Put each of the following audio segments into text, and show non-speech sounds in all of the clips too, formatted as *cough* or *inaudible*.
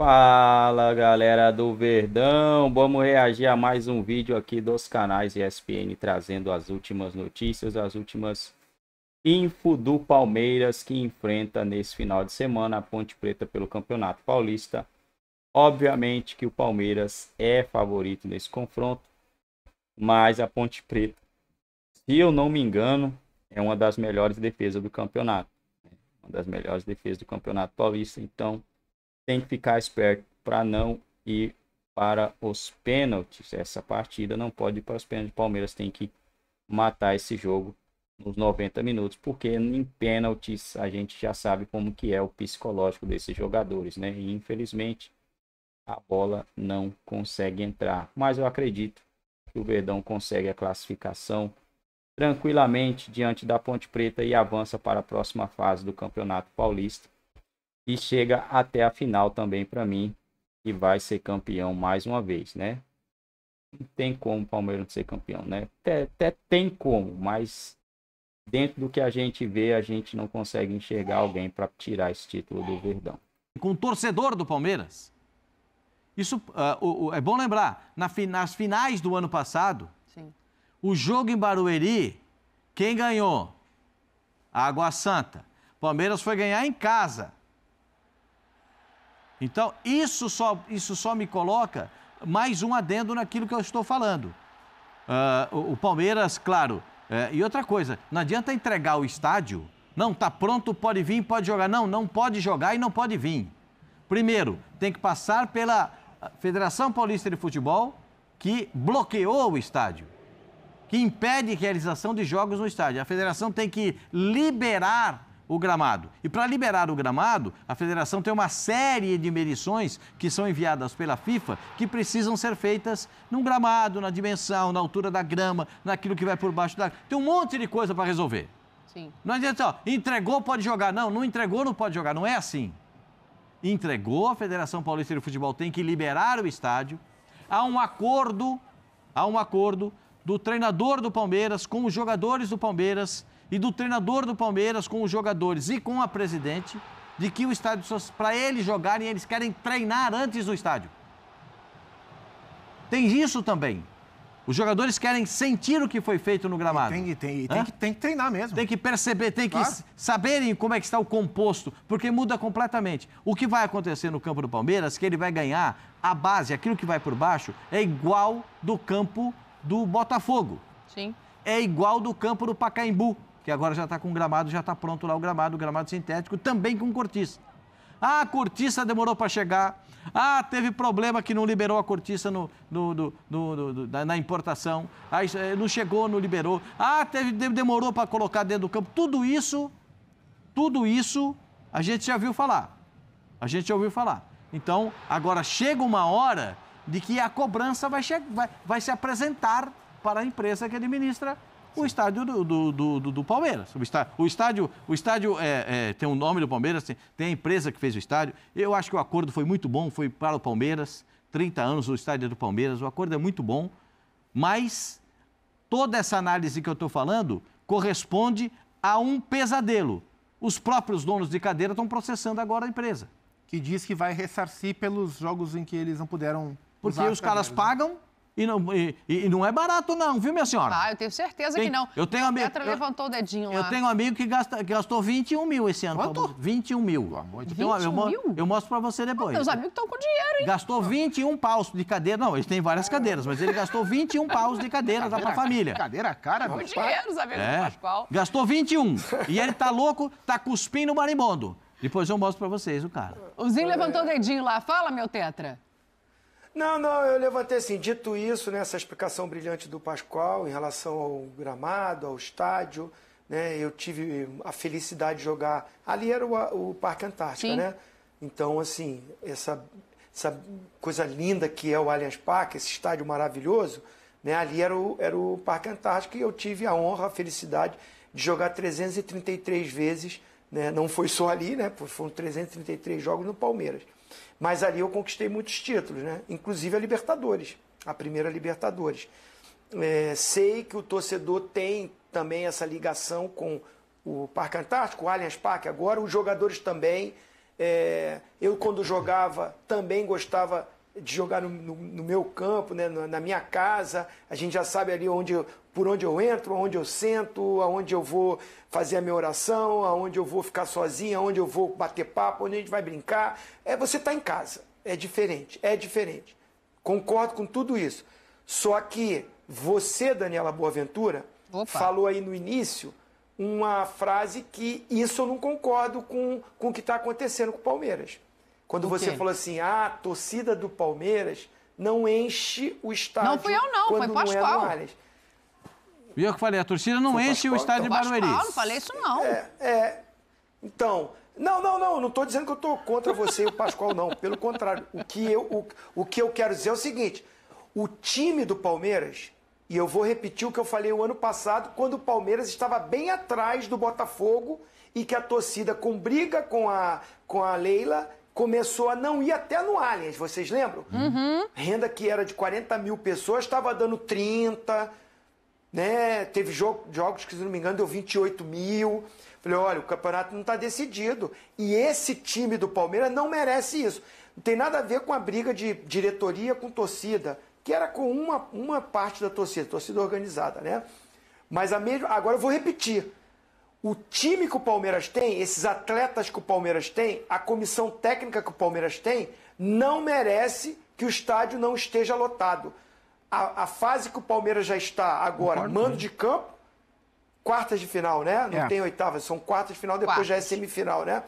Fala galera do Verdão, vamos reagir a mais um vídeo aqui dos canais ESPN trazendo as últimas notícias, as últimas info do Palmeiras que enfrenta nesse final de semana a Ponte Preta pelo Campeonato Paulista. Obviamente que o Palmeiras é favorito nesse confronto, mas a Ponte Preta, se eu não me engano, é uma das melhores defesas do campeonato, né? uma das melhores defesas do Campeonato Paulista, então tem que ficar esperto para não ir para os pênaltis. Essa partida não pode ir para os pênaltis. O Palmeiras tem que matar esse jogo nos 90 minutos, porque em pênaltis a gente já sabe como que é o psicológico desses jogadores, né? E infelizmente a bola não consegue entrar, mas eu acredito que o Verdão consegue a classificação tranquilamente diante da Ponte Preta e avança para a próxima fase do Campeonato Paulista e chega até a final também para mim e vai ser campeão mais uma vez, né? Não tem como o Palmeiras não ser campeão, né? Até, até tem como, mas dentro do que a gente vê, a gente não consegue enxergar alguém para tirar esse título do Verdão. Com o torcedor do Palmeiras. Isso uh, é bom lembrar, na, nas finais do ano passado, Sim. o jogo em Barueri, quem ganhou? A Água Santa. Palmeiras foi ganhar em casa. Então, isso só, isso só me coloca mais um adendo naquilo que eu estou falando. Uh, o Palmeiras, claro. Uh, e outra coisa, não adianta entregar o estádio. Não, tá pronto, pode vir, pode jogar. Não, não pode jogar e não pode vir. Primeiro, tem que passar pela Federação Paulista de Futebol, que bloqueou o estádio, que impede a realização de jogos no estádio. A federação tem que liberar o gramado. E para liberar o gramado, a federação tem uma série de medições que são enviadas pela FIFA que precisam ser feitas num gramado, na dimensão, na altura da grama, naquilo que vai por baixo da. Tem um monte de coisa para resolver. Sim. Não adianta, ó, entregou, pode jogar. Não, não entregou, não pode jogar. Não é assim. Entregou, a Federação Paulista de Futebol tem que liberar o estádio. Há um acordo, há um acordo do treinador do Palmeiras com os jogadores do Palmeiras e do treinador do Palmeiras com os jogadores e com a presidente de que o estádio para eles jogarem eles querem treinar antes do estádio. Tem isso também. Os jogadores querem sentir o que foi feito no gramado. E tem, tem, tem, que, tem, que, treinar mesmo. Tem que perceber, tem que claro. saberem como é que está o composto, porque muda completamente. O que vai acontecer no campo do Palmeiras, que ele vai ganhar a base, aquilo que vai por baixo, é igual do campo do Botafogo. Sim. É igual do campo do Pacaembu que agora já está com gramado, já está pronto lá o gramado, o gramado sintético, também com cortiça. Ah, a cortiça demorou para chegar. Ah, teve problema que não liberou a cortiça no, no, na importação. Ah, não chegou, não liberou. Ah, teve, demorou para colocar dentro do campo. Tudo isso, tudo isso a gente já viu falar. A gente já ouviu falar. Então, agora chega uma hora de que a cobrança vai, vai, vai se apresentar para a empresa que administra o estádio do, do, do, do Palmeiras. O estádio, o estádio, o estádio é, é, tem o nome do Palmeiras, tem, tem a empresa que fez o estádio. Eu acho que o acordo foi muito bom, foi para o Palmeiras. 30 anos o estádio é do Palmeiras, o acordo é muito bom, mas toda essa análise que eu estou falando corresponde a um pesadelo. Os próprios donos de cadeira estão processando agora a empresa. Que diz que vai ressarcir pelos jogos em que eles não puderam. Porque os caras né? pagam, e não, e, e não é barato, não, viu, minha senhora? Ah, eu tenho certeza Tem, que não. Eu tenho amigo. Petra levantou eu, o dedinho lá. Eu tenho um amigo que, gasta, que gastou 21 mil esse ano. Quanto? 21 mil. Amor de 21 mil? Eu, mostro pra você depois. Ah, meus amigos estão com dinheiro, hein? Gastou 21 paus de cadeira. Não, ele tem várias cadeiras, mas ele gastou 21 paus de cadeira dá pra família. Cadeira cara, Com dinheiro, os amigos é. do Pascoal. Gastou 21. E ele tá louco, tá cuspindo marimbondo. Depois eu mostro pra vocês o cara. O Zinho levantou o dedinho lá. Fala, meu tetra. Não, não, eu levantei assim, dito isso, né, essa explicação brilhante do Pascoal em relação ao gramado, ao estádio, né, eu tive a felicidade de jogar, ali era o, o Parque Antártica, Sim. né? Então, assim, essa, essa coisa linda que é o Allianz Parque, esse estádio maravilhoso, né, ali era o, era o Parque Antártico e eu tive a honra, a felicidade de jogar 333 vezes, né, não foi só ali, né, foram 333 jogos no Palmeiras. Mas ali eu conquistei muitos títulos, né? inclusive a Libertadores, a primeira Libertadores. É, sei que o torcedor tem também essa ligação com o Parque Antártico, o Allianz Parque agora, os jogadores também. É, eu, quando jogava, também gostava de jogar no, no, no meu campo, né, na minha casa. A gente já sabe ali onde, por onde eu entro, aonde eu sento, aonde eu vou fazer a minha oração, aonde eu vou ficar sozinho, aonde eu vou bater papo, onde a gente vai brincar. É você está em casa. É diferente, é diferente. Concordo com tudo isso. Só que você, Daniela Boaventura, Opa. falou aí no início uma frase que isso eu não concordo com, com o que está acontecendo com o Palmeiras. Quando você falou assim, ah, a torcida do Palmeiras não enche o estádio. Não fui eu, não, foi Pascoal. Não é e eu que falei, a torcida não foi enche Pascoal, o estádio então. de Barueri. Pascoal, não falei isso, não. É, é. Então, não, não, não, não estou dizendo que eu estou contra você e o Pascoal, não. Pelo contrário, o que, eu, o, o que eu quero dizer é o seguinte: o time do Palmeiras, e eu vou repetir o que eu falei o ano passado, quando o Palmeiras estava bem atrás do Botafogo e que a torcida, com briga com a, com a Leila, começou a não ir até no Aliens, vocês lembram? Uhum. Renda que era de 40 mil pessoas, estava dando 30, né? Teve jogo, jogos que, se não me engano, deu 28 mil. Falei, olha, o campeonato não está decidido. E esse time do Palmeiras não merece isso. Não tem nada a ver com a briga de diretoria com torcida, que era com uma, uma parte da torcida, torcida organizada, né? Mas a mesma. Agora eu vou repetir o time que o Palmeiras tem, esses atletas que o Palmeiras tem, a comissão técnica que o Palmeiras tem, não merece que o estádio não esteja lotado. A, a fase que o Palmeiras já está agora, Concordo, mando né? de campo, quartas de final, né? Não é. tem oitavas, são quartas de final, depois quartas. já é semifinal, né?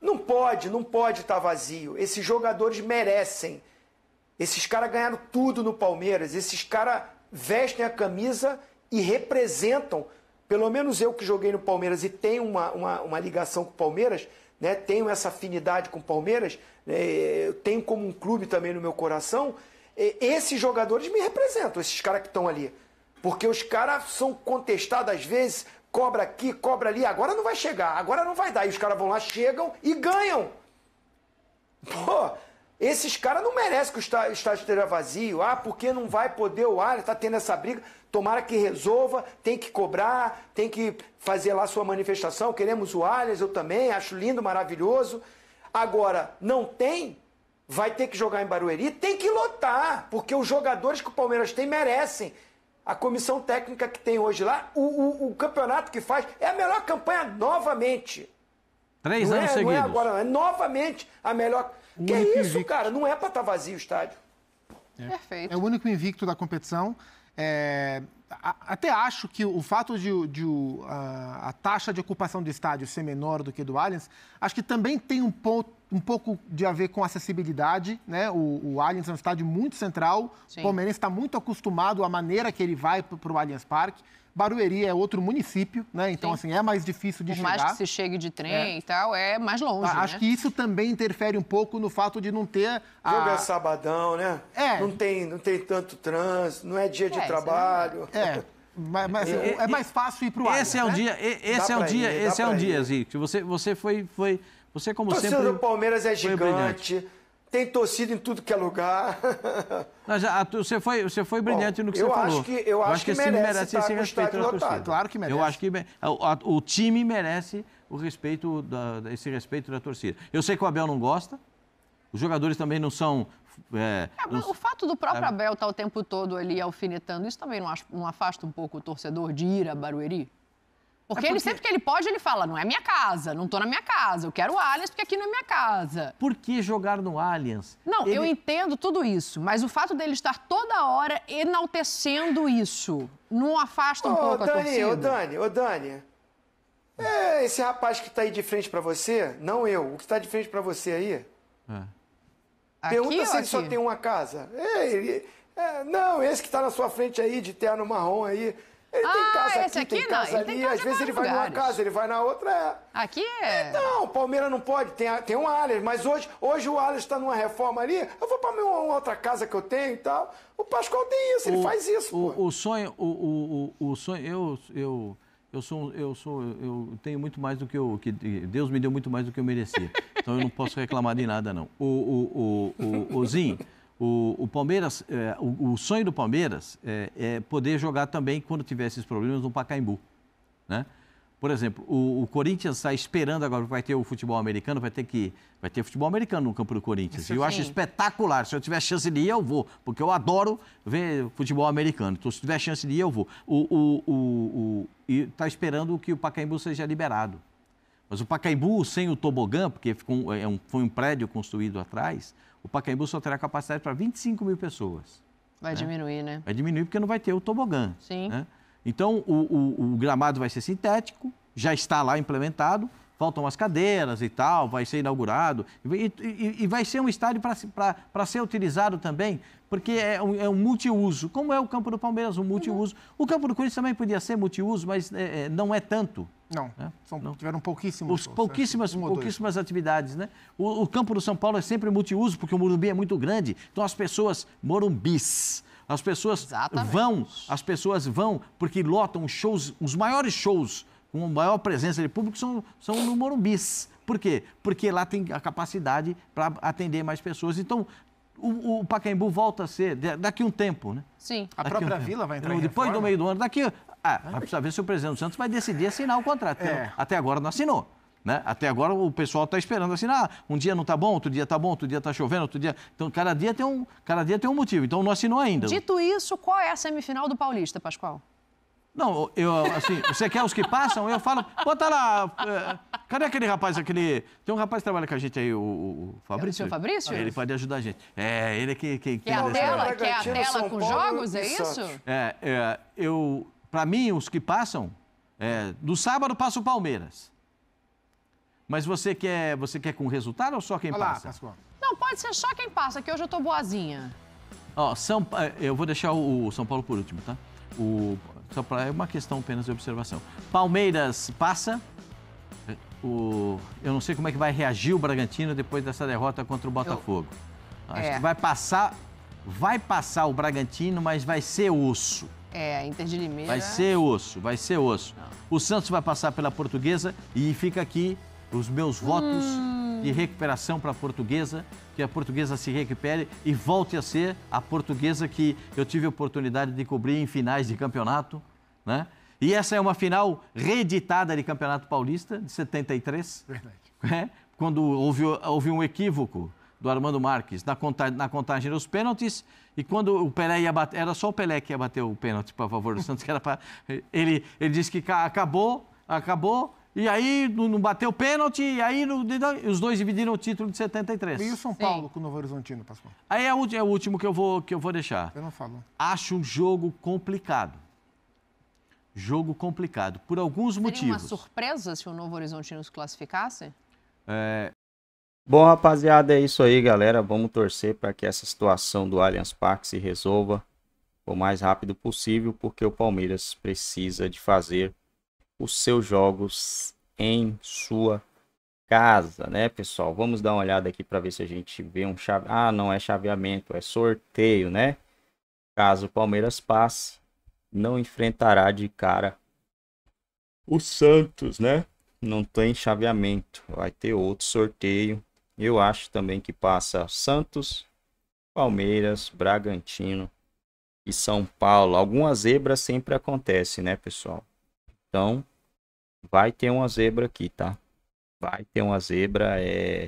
Não pode, não pode estar tá vazio. Esses jogadores merecem. Esses caras ganharam tudo no Palmeiras. Esses caras vestem a camisa e representam pelo menos eu que joguei no Palmeiras e tenho uma, uma, uma ligação com o Palmeiras, né, tenho essa afinidade com o Palmeiras, né, tenho como um clube também no meu coração, esses jogadores me representam, esses caras que estão ali. Porque os caras são contestados às vezes, cobra aqui, cobra ali, agora não vai chegar, agora não vai dar. E os caras vão lá, chegam e ganham. Pô, esses caras não merecem que o estádio esteja vazio. Ah, porque não vai poder o ar, tá tendo essa briga. Tomara que resolva, tem que cobrar, tem que fazer lá sua manifestação. Queremos o Allianz, eu também, acho lindo, maravilhoso. Agora, não tem, vai ter que jogar em Barueri, tem que lotar, porque os jogadores que o Palmeiras tem merecem. A comissão técnica que tem hoje lá, o, o, o campeonato que faz, é a melhor campanha novamente. Três não é, anos é, seguidos. Não é agora, não. É novamente a melhor. que é isso, invicto. cara? Não é para estar tá vazio o estádio. É. Perfeito. É o único invicto da competição. É, até acho que o fato de, de a, taxa de ocupação do estádio ser menor do que do Allianz, acho que também tem um ponto um pouco de a ver com acessibilidade, né? O, o Allianz é um estádio muito central, Sim. o palmeirense está muito acostumado à maneira que ele vai para o Allianz Parque. Barueri é outro município, né? Então, Sim. assim, é mais difícil de Por chegar. mais que se chegue de trem é. e tal, é mais longe, Acho né? que isso também interfere um pouco no fato de não ter... A... Jogo é sabadão, né? É. Não tem, não tem tanto trânsito, não é dia é, de é trabalho. É. Mas, mas assim, é, é mais fácil ir para o Esse Allianz, é o né? dia, esse Dá é o dia, ir, esse é o é ir. dia, Zico. Você, você foi, foi você, como torcida sempre. Torcida do Palmeiras é gigante. Tem torcida em tudo que é lugar. *laughs* Mas ah, você, foi, você foi brilhante Bom, no que você falou. Que, eu, eu acho, que, que merece, merece esse respeito da torcida. Claro que merece. Eu acho que o, o time merece o respeito da, esse respeito da torcida. Eu sei que o Abel não gosta. Os jogadores também não são é, é O fato do próprio é. Abel estar tá o tempo todo ali alfinetando, isso também não, afasta um pouco o torcedor de ir a Barueri? Porque, é ele sempre que ele pode, ele fala: não é minha casa, não tô na minha casa, eu quero o Allianz porque aqui não é minha casa. Por que jogar no Allianz? Não, ele... eu entendo tudo isso, mas o fato dele estar toda hora enaltecendo isso não afasta um ô, pouco Dani, a torcida? Ô, Dani, ô, Dani. É, esse rapaz que tá aí de frente para você, não eu, o que tá de frente para você aí. É. Pergunta aqui, se ele aqui? só tem uma casa. É, ele, é, não, esse que tá na sua frente aí, de terno marrom aí. Ele ah, tem casa aqui, aqui, tem casa ali, tem casa às vezes ele vai lugares. numa casa, ele vai na outra. É. Aqui é. Não, o Palmeiras não pode, tem, tem um Allianz, mas hoje, hoje o Allianz está numa reforma ali, eu vou para uma outra casa que eu tenho e tal. O Pascoal tem isso, o, ele faz isso. O, o sonho, o, o, o, sonho, eu, eu, eu sou, eu sou, eu tenho muito mais do que eu, que Deus me deu muito mais do que eu merecia. Então eu não posso reclamar de nada não. O, o, o, o, o Zinho, o, o Palmeiras, é, o, o, sonho do Palmeiras é, é, poder jogar também quando tiver esses problemas no Pacaembu, né? Por exemplo, o, o Corinthians está esperando agora, vai ter o futebol americano, vai ter que vai ter futebol americano no campo do Corinthians. Isso, eu sim. acho espetacular. Se eu tiver chance de ir, eu vou, porque eu adoro ver futebol americano. Então, se tiver chance de ir, eu vou. O está esperando que o Pacaembu seja liberado. Mas o Pacaembu sem o tobogã, porque ficou, é um, foi um prédio construído atrás, o Pacaembu só terá capacidade para 25 mil pessoas. Vai né? diminuir, né? Vai diminuir porque não vai ter o tobogã. Sim. Né? Então, o, o, o, gramado vai ser sintético, já está lá implementado, faltam as cadeiras e tal, vai ser inaugurado. E, e, e vai ser um estádio para ser utilizado também, porque é um, é um, multiuso, como é o campo do Palmeiras, um multiuso. Uhum. O campo do Corinthians também podia ser multiuso, mas é, é não é tanto. Não, né? são, não. tiveram pouquíssimos. Os, pouquíssimas, certo? pouquíssimas atividades, né? O, o, campo do São Paulo é sempre multiuso, porque o Morumbi é muito grande. Então as pessoas morumbis. As pessoas Exatamente. vão, as pessoas vão, porque lotam shows, os maiores shows com maior presença de público são, são no Morumbis. Por quê? Porque lá tem a capacidade para atender mais pessoas. Então, o, o, Pacaembu volta a ser, daqui um tempo, né? Sim. A daqui própria um vila vai entrar então, Depois do meio do ano. Daqui ah, vai precisar ver se o presidente Santos vai decidir assinar o contrato. É. Até agora não assinou. Né? Até agora o pessoal está esperando assinar. Um dia não está bom, outro dia está bom, outro dia está chovendo, outro dia. Então, cada dia, tem um, cada dia tem um motivo. Então, não assinou ainda. Dito isso, qual é a semifinal do Paulista, Pascoal? Não, eu, assim, você quer os que passam? Eu falo, bota tá lá. É, cadê aquele rapaz, aquele. Tem um rapaz que trabalha com a gente aí, o, o Fabrício. É o seu Fabrício? ele pode ajudar a gente. É, ele que. Que, que, que é a tela, que é a tela com jogos, é isso? É, é eu, para mim, os que passam, é, do sábado passa o Palmeiras. Mas você quer, você quer com resultado ou só quem Olá, passa? Não, pode ser só quem passa, que hoje eu tô boazinha. Ó, São, eh, eu vou deixar o São Paulo por último, tá? O, só para é uma questão apenas de observação. Palmeiras passa. Eh, o, eu não sei como é que vai reagir o Bragantino depois dessa derrota contra o Botafogo. Eu... Acho é. que vai passar, vai passar o Bragantino, mas vai ser osso. É, Inter de Limeira. Vai ser osso, vai ser osso. Não. Ah. O Santos vai passar pela Portuguesa e fica aqui os meus votos hum. de recuperação para a Portuguesa, que a Portuguesa se recupere e volte a ser a Portuguesa que eu tive a oportunidade de cobrir em finais de campeonato, né? E essa é uma final reeditada de Campeonato Paulista de 73. Verdade. Né? quando houve, houve um equívoco do Armando Marques na, contagem, na contagem dos pênaltis. E quando o Pelé ia bater, era só o Pelé que ia bater o pênalti para favor do Santos, que era para. Ele, ele disse que acabou, acabou. E aí não bateu o pênalti, e aí os dois dividiram o título de 73. E o São Paulo Sim. com o Novo Horizontino, Pascoal? Aí é o, é o último que eu, vou, que eu vou deixar. Eu não falo. Acho um jogo complicado jogo complicado, por alguns Seria motivos. Seria uma surpresa se o Novo Horizontino se classificasse? É, Bom, rapaziada, é isso aí, galera. Vamos torcer para que essa situação do Allianz Parque se resolva o mais rápido possível, porque o Palmeiras precisa de fazer os seus jogos em sua casa, né, pessoal? Vamos dar uma olhada aqui para ver se a gente vê um chave. Ah, não é chaveamento, é sorteio, né? Caso o Palmeiras passe, não enfrentará de cara o Santos, né? Não tem chaveamento, vai ter outro sorteio eu acho também que passa Santos, Palmeiras, Bragantino e São Paulo. Alguma zebra sempre acontece, né, pessoal? Então, vai ter uma zebra aqui, tá? Vai ter uma zebra, é...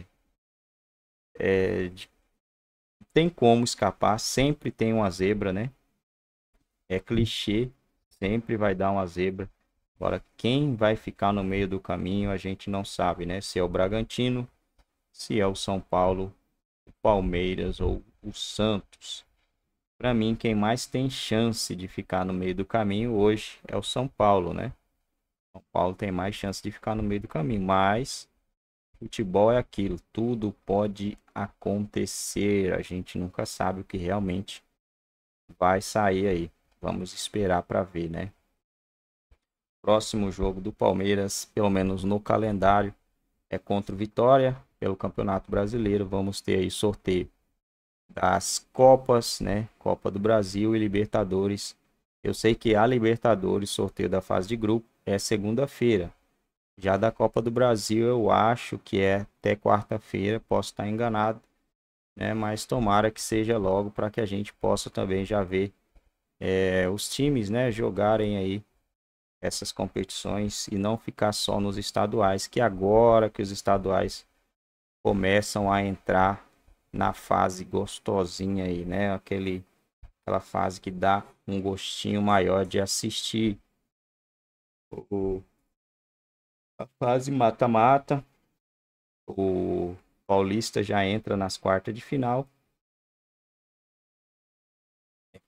é... Tem como escapar, sempre tem uma zebra, né? É clichê, sempre vai dar uma zebra. Agora, quem vai ficar no meio do caminho, a gente não sabe, né? Se é o Bragantino, se é o São Paulo, o Palmeiras ou o Santos. Para mim, quem mais tem chance de ficar no meio do caminho hoje é o São Paulo, né? São Paulo tem mais chance de ficar no meio do caminho, mas futebol é aquilo, tudo pode acontecer, a gente nunca sabe o que realmente vai sair aí. Vamos esperar para ver, né? Próximo jogo do Palmeiras, pelo menos no calendário, é contra o Vitória pelo Campeonato Brasileiro. Vamos ter aí sorteio das Copas, né? Copa do Brasil e Libertadores. Eu sei que a Libertadores, sorteio da fase de grupo, é segunda-feira. Já da Copa do Brasil, eu acho que é até quarta-feira, posso estar enganado, né? Mas tomara que seja logo para que a gente possa também já ver é, os times, né, jogarem aí essas competições e não ficar só nos estaduais, que agora que os estaduais começam a entrar na fase gostosinha aí, né? Aquele, aquela fase que dá um gostinho maior de assistir o, a fase mata-mata. O Paulista já entra nas quartas de final.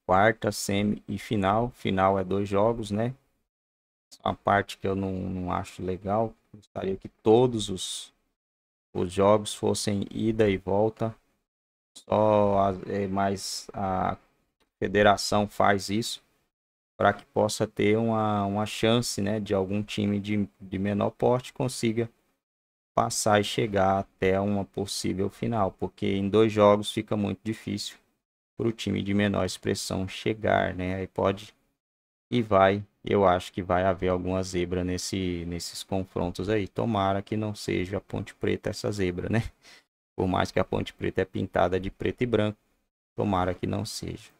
Quarta, semi e final. Final é dois jogos, né? uma parte que eu não, não acho legal. Gostaria que todos os os jogos fossem ida e volta. Só a, é, mais a federação faz isso para que possa ter uma, uma chance né, de algum time de, de menor porte consiga passar e chegar até uma possível final, porque em dois jogos fica muito difícil para o time de menor expressão chegar, né? Aí pode e vai eu acho que vai haver alguma zebra nesse, nesses confrontos aí. Tomara que não seja a Ponte Preta essa zebra, né? Por mais que a Ponte Preta é pintada de preto e branco, tomara que não seja.